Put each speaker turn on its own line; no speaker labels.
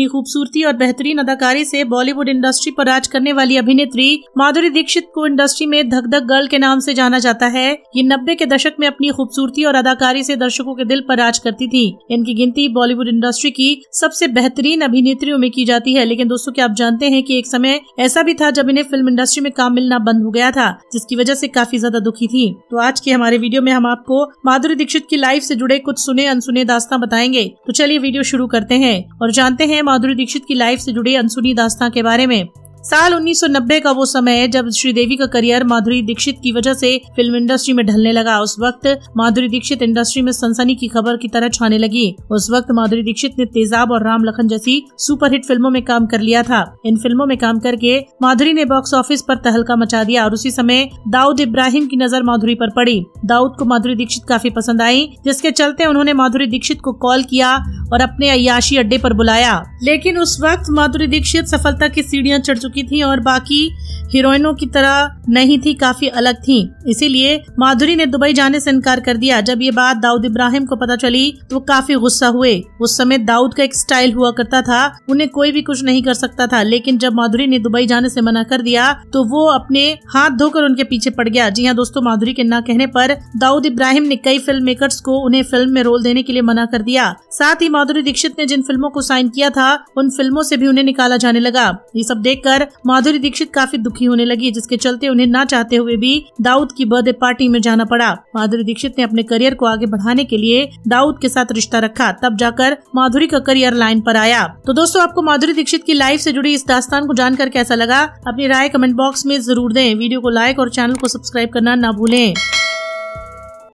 अपनी खूबसूरती और बेहतरीन अदाकारी से बॉलीवुड इंडस्ट्री पर राज करने वाली अभिनेत्री माधुरी दीक्षित को इंडस्ट्री में धक धक गर्ल के नाम से जाना जाता है ये नब्बे के दशक में अपनी खूबसूरती और अदाकारी से दर्शकों के दिल पर राज करती थी इनकी गिनती बॉलीवुड इंडस्ट्री की सबसे बेहतरीन अभिनेत्रियों में की जाती है लेकिन दोस्तों क्या आप जानते हैं की एक समय ऐसा भी था जब इन्हें फिल्म इंडस्ट्री में काम मिलना बंद हो गया था जिसकी वजह से काफी ज्यादा दुखी थी तो आज के हमारे वीडियो में हम आपको माधुरी दीक्षित की लाइफ से जुड़े कुछ सुने अनसुने दास्ता बताएंगे तो चलिए वीडियो शुरू करते हैं और जानते हैं माधुरी दीक्षित की लाइफ से जुड़ी अनसुनी दास्तां के बारे में साल 1990 का वो समय है जब श्रीदेवी का करियर माधुरी दीक्षित की वजह से फिल्म इंडस्ट्री में ढलने लगा उस वक्त माधुरी दीक्षित इंडस्ट्री में सनसनी की खबर की तरह छाने लगी उस वक्त माधुरी दीक्षित ने तेजाब और राम लखन जैसी सुपरहिट फिल्मों में काम कर लिया था इन फिल्मों में काम करके माधुरी ने बॉक्स ऑफिस आरोप तहलका मचा दिया और उसी समय दाऊद इब्राहिम की नजर माधुरी आरोप पड़ी दाऊद को माधुरी दीक्षित काफी पसंद आई जिसके चलते उन्होंने माधुरी दीक्षित को कॉल किया और अपने अयाशी अड्डे पर बुलाया लेकिन उस वक्त माधुरी दीक्षित सफलता की सीढ़ियां चढ़ चुकी थी और बाकी हीरोइनों की तरह नहीं थी काफी अलग थी इसीलिए माधुरी ने दुबई जाने से इनकार कर दिया जब ये बात दाऊद इब्राहिम को पता चली तो वो काफी गुस्सा हुए उस समय दाऊद का एक स्टाइल हुआ करता था उन्हें कोई भी कुछ नहीं कर सकता था लेकिन जब माधुरी ने दुबई जाने से मना कर दिया तो वो अपने हाथ धोकर उनके पीछे पड़ गया जी हाँ दोस्तों माधुरी के न कहने पर दाऊद इब्राहिम ने कई फिल्म मेकर्स को उन्हें फिल्म में रोल देने के लिए मना कर दिया साथ ही माधुरी दीक्षित ने जिन फिल्मों को साइन किया था उन फिल्मों से भी उन्हें निकाला जाने लगा ये सब देखकर माधुरी दीक्षित काफी दुखी होने लगी जिसके चलते उन्हें ना चाहते हुए भी दाऊद की बर्थडे पार्टी में जाना पड़ा माधुरी दीक्षित ने अपने करियर को आगे बढ़ाने के लिए दाऊद के साथ रिश्ता रखा तब जाकर माधुरी का करियर लाइन पर आया तो दोस्तों आपको माधुरी दीक्षित की लाइफ से जुड़ी इस दास्तान को जानकर कैसा लगा अपनी राय कमेंट बॉक्स में जरूर दें वीडियो को लाइक और चैनल को सब्सक्राइब करना ना भूलें